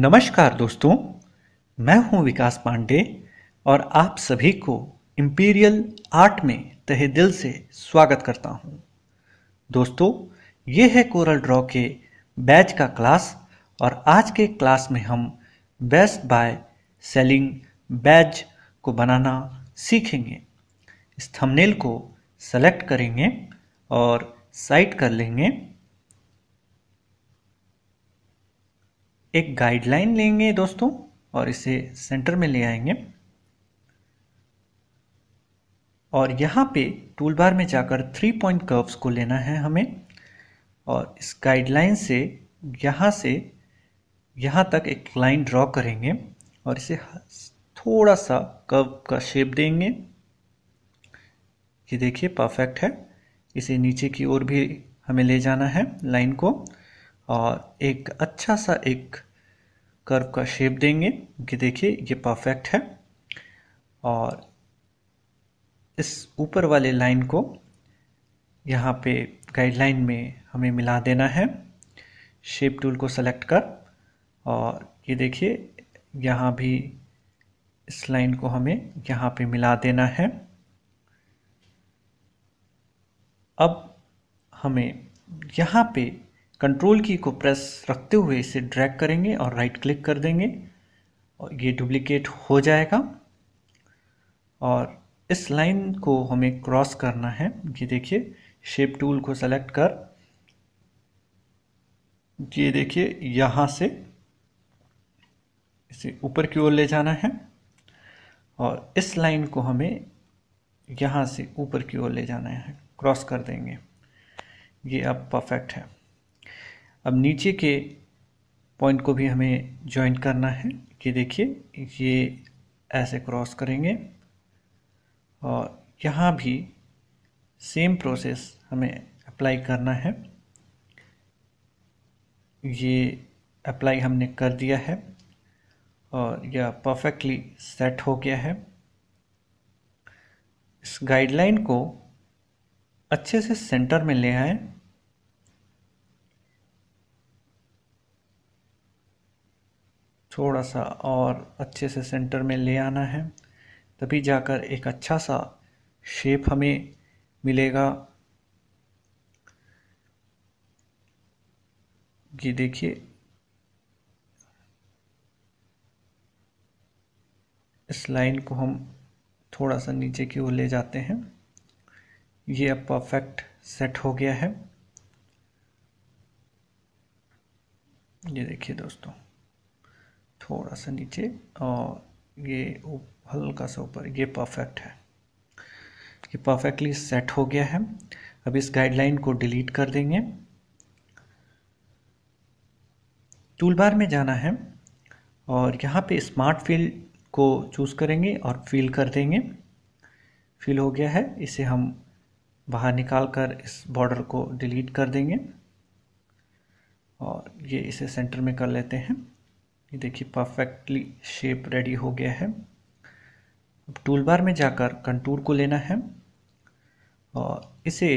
नमस्कार दोस्तों मैं हूं विकास पांडे और आप सभी को इम्पीरियल आर्ट में तहे दिल से स्वागत करता हूं दोस्तों ये है कोरल ड्रॉ के बैच का क्लास और आज के क्लास में हम बेस्ट बाय सेलिंग बैच को बनाना सीखेंगे इस थंबनेल को सेलेक्ट करेंगे और साइट कर लेंगे एक गाइडलाइन लेंगे दोस्तों और इसे सेंटर में ले आएंगे और यहाँ पे टूल बार में जाकर थ्री पॉइंट कर्व्स को लेना है हमें और इस गाइडलाइन से यहाँ से यहाँ तक एक लाइन ड्रॉ करेंगे और इसे थोड़ा सा कर्व का शेप देंगे ये देखिए परफेक्ट है इसे नीचे की ओर भी हमें ले जाना है लाइन को और एक अच्छा सा एक कर्व का शेप देंगे कि देखिए ये परफेक्ट है और इस ऊपर वाले लाइन को यहाँ पे गाइडलाइन में हमें मिला देना है शेप टूल को सेलेक्ट कर और ये देखिए यहाँ भी इस लाइन को हमें यहाँ पे मिला देना है अब हमें यहाँ पे कंट्रोल की को प्रेस रखते हुए इसे ड्रैग करेंगे और राइट क्लिक कर देंगे और ये डुप्लीकेट हो जाएगा और इस लाइन को हमें क्रॉस करना है ये देखिए शेप टूल को सेलेक्ट कर ये देखिए यहाँ से इसे ऊपर की ओर ले जाना है और इस लाइन को हमें यहाँ से ऊपर की ओर ले जाना है क्रॉस कर देंगे ये अब परफेक्ट है अब नीचे के पॉइंट को भी हमें ज्वाइन करना है ये देखिए ये ऐसे क्रॉस करेंगे और यहाँ भी सेम प्रोसेस हमें अप्लाई करना है ये अप्लाई हमने कर दिया है और यह परफेक्टली सेट हो गया है इस गाइडलाइन को अच्छे से सेंटर में ले आएँ थोड़ा सा और अच्छे से सेंटर में ले आना है तभी जाकर एक अच्छा सा शेप हमें मिलेगा ये देखिए इस लाइन को हम थोड़ा सा नीचे की ओर ले जाते हैं ये अब परफेक्ट सेट हो गया है ये देखिए दोस्तों थोड़ा सा नीचे और ये हल्का सा ऊपर ये परफेक्ट है ये परफेक्टली सेट हो गया है अब इस गाइडलाइन को डिलीट कर देंगे टूल बार में जाना है और यहाँ पे स्मार्ट फील को चूज़ करेंगे और फील कर देंगे फील हो गया है इसे हम बाहर निकाल कर इस बॉर्डर को डिलीट कर देंगे और ये इसे सेंटर में कर लेते हैं ये देखिए परफेक्टली शेप रेडी हो गया है अब टूल बार में जाकर कंटूर को लेना है और इसे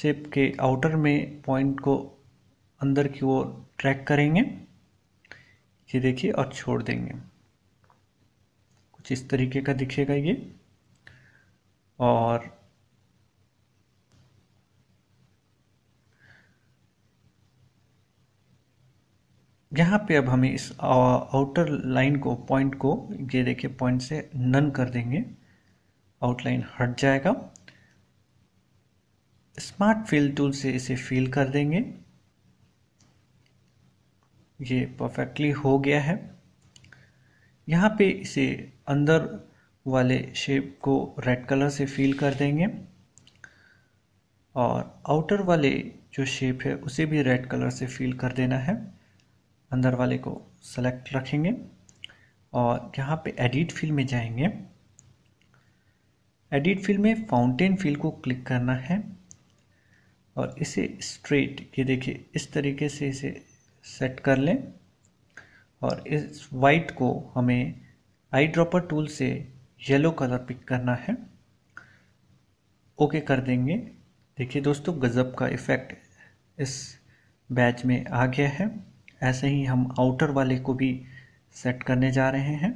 शेप के आउटर में पॉइंट को अंदर की ओर ट्रैक करेंगे ये देखिए और छोड़ देंगे कुछ इस तरीके का दिखेगा ये और यहाँ पे अब हमें इस आउटर लाइन को पॉइंट को ये देखिए पॉइंट से नन कर देंगे आउटलाइन हट जाएगा स्मार्ट फिल टूल से इसे फिल कर देंगे ये परफेक्टली हो गया है यहाँ पे इसे अंदर वाले शेप को रेड कलर से फिल कर देंगे और आउटर वाले जो शेप है उसे भी रेड कलर से फिल कर देना है अंदर वाले को सेलेक्ट रखेंगे और यहाँ पे एडिट फील्ड में जाएंगे एडिट फील्ड में फाउंटेन फील्ड को क्लिक करना है और इसे स्ट्रेट ये देखिए इस तरीके से इसे सेट कर लें और इस वाइट को हमें आई ड्रॉपर टूल से येलो कलर पिक करना है ओके कर देंगे देखिए दोस्तों गज़ब का इफ़ेक्ट इस बैच में आ गया है ऐसे ही हम आउटर वाले को भी सेट करने जा रहे हैं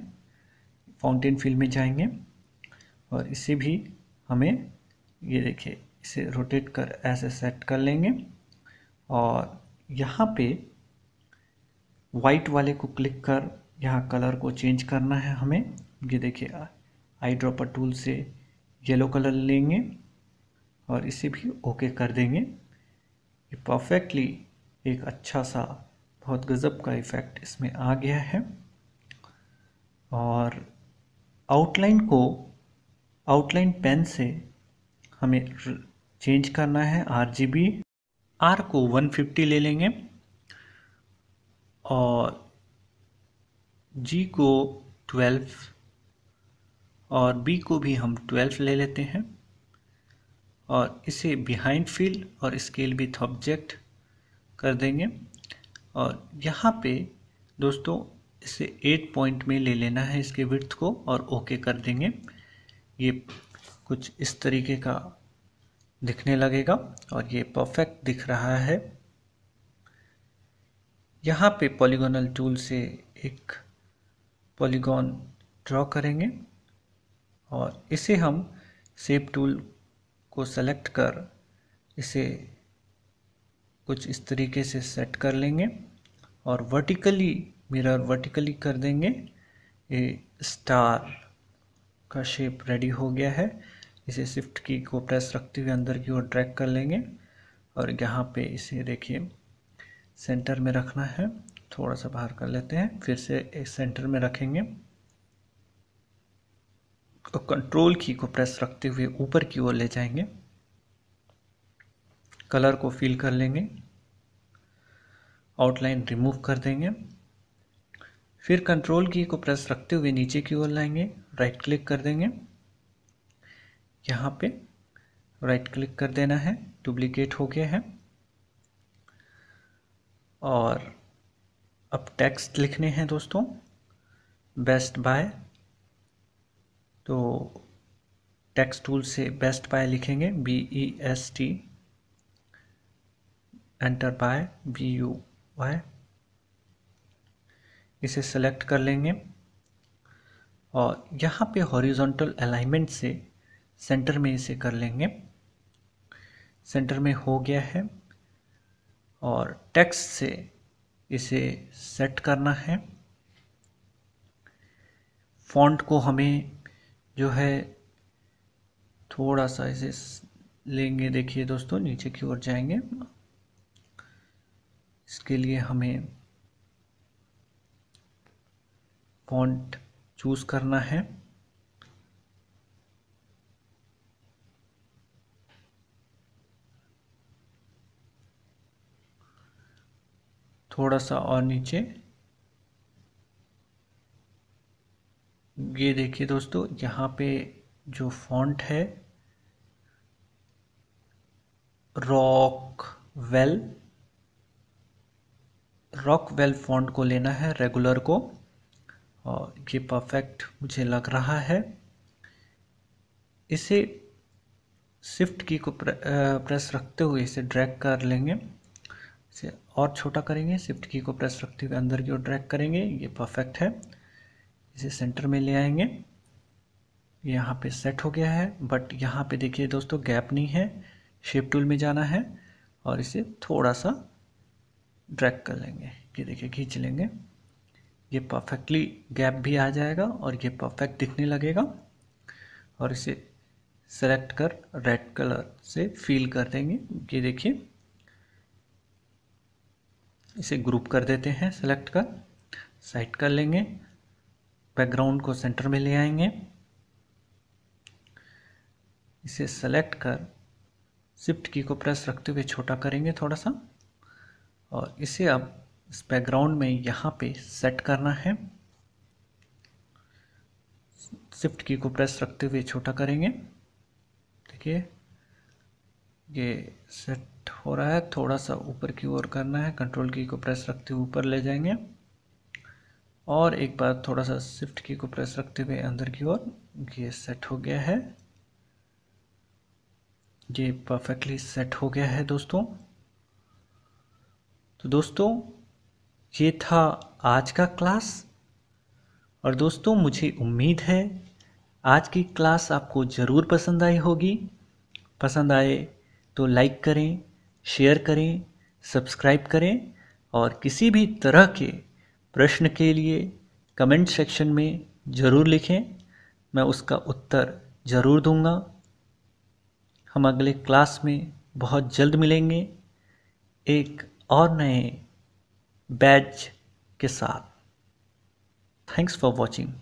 फाउंटेन फील्ड में जाएंगे और इसे भी हमें ये देखिए इसे रोटेट कर ऐसे सेट कर लेंगे और यहाँ पे वाइट वाले को क्लिक कर यहाँ कलर को चेंज करना है हमें ये देखिए आई ड्रॉपर टूल से येलो कलर लेंगे और इसे भी ओके कर देंगे ये परफेक्टली एक अच्छा सा बहुत गज़ब का इफ़ेक्ट इसमें आ गया है और आउटलाइन को आउटलाइन पेन से हमें चेंज करना है आर जी बी आर को 150 ले लेंगे और जी को 12 और बी को भी हम 12 ले लेते हैं और इसे बिहाइंड फील और स्केल विथ ऑब्जेक्ट कर देंगे और यहाँ पे दोस्तों इसे एट पॉइंट में ले लेना है इसके विर्थ को और ओके कर देंगे ये कुछ इस तरीके का दिखने लगेगा और ये परफेक्ट दिख रहा है यहाँ पे पॉलीगोनल टूल से एक पॉलीगॉन ड्रॉ करेंगे और इसे हम सेप टूल को सेलेक्ट कर इसे कुछ इस तरीके से सेट कर लेंगे और वर्टिकली मिरर वर्टिकली कर देंगे ये स्टार का शेप रेडी हो गया है इसे शिफ्ट की को प्रेस रखते हुए अंदर की ओर ड्रैग कर लेंगे और यहाँ पे इसे देखिए सेंटर में रखना है थोड़ा सा बाहर कर लेते हैं फिर से एक सेंटर में रखेंगे और कंट्रोल की को प्रेस रखते हुए ऊपर की ओर ले जाएंगे कलर को फील कर लेंगे आउटलाइन रिमूव कर देंगे फिर कंट्रोल की को प्रेस रखते हुए नीचे की ओर लाएंगे राइट क्लिक कर देंगे यहाँ पे राइट क्लिक कर देना है डुप्लीकेट हो गया है और अब टेक्स्ट लिखने हैं दोस्तों बेस्ट बाय तो टेक्स्ट टूल से बेस्ट बाय लिखेंगे B E S T enter buy B U है इसे सेलेक्ट कर लेंगे और यहाँ पे हॉरिजॉन्टल अलाइनमेंट से सेंटर में इसे कर लेंगे सेंटर में हो गया है और टेक्स्ट से इसे सेट करना है फॉन्ट को हमें जो है थोड़ा सा इसे लेंगे देखिए दोस्तों नीचे की ओर जाएंगे इसके लिए हमें फॉन्ट चूज़ करना है थोड़ा सा और नीचे ये देखिए दोस्तों यहाँ पे जो फॉन्ट है रॉक वेल रॉकवेल फ़ॉन्ट को लेना है रेगुलर को और ये परफेक्ट मुझे लग रहा है इसे शिफ्ट की को प्रेस रखते हुए इसे ड्रैग कर लेंगे इसे और छोटा करेंगे शिफ्ट की को प्रेस रखते हुए अंदर की ओर ड्रैग करेंगे ये परफेक्ट है इसे सेंटर में ले आएंगे यहाँ पे सेट हो गया है बट यहाँ पे देखिए दोस्तों गैप नहीं है शेप टूल में जाना है और इसे थोड़ा सा ड्रैग कर लेंगे ये देखिए खींच लेंगे ये परफेक्टली गैप भी आ जाएगा और ये परफेक्ट दिखने लगेगा और इसे सेलेक्ट कर रेड कलर से फील कर देंगे ये देखिए इसे ग्रुप कर देते हैं सेलेक्ट कर साइड कर लेंगे बैकग्राउंड को सेंटर में ले आएंगे इसे सेलेक्ट कर शिफ्ट की को प्रेस रखते हुए छोटा करेंगे थोड़ा सा और इसे अब इस बैकग्राउंड में यहाँ पे सेट करना है शिफ्ट की को प्रेस रखते हुए छोटा करेंगे देखिए ये सेट हो रहा है थोड़ा सा ऊपर की ओर करना है कंट्रोल की को प्रेस रखते हुए ऊपर ले जाएंगे और एक बार थोड़ा सा शिफ्ट की को प्रेस रखते हुए अंदर की ओर ये सेट हो गया है ये परफेक्टली सेट हो गया है दोस्तों तो दोस्तों ये था आज का क्लास और दोस्तों मुझे उम्मीद है आज की क्लास आपको ज़रूर पसंद आई होगी पसंद आए तो लाइक करें शेयर करें सब्सक्राइब करें और किसी भी तरह के प्रश्न के लिए कमेंट सेक्शन में ज़रूर लिखें मैं उसका उत्तर ज़रूर दूंगा हम अगले क्लास में बहुत जल्द मिलेंगे एक और नए बैच के साथ थैंक्स फॉर वॉचिंग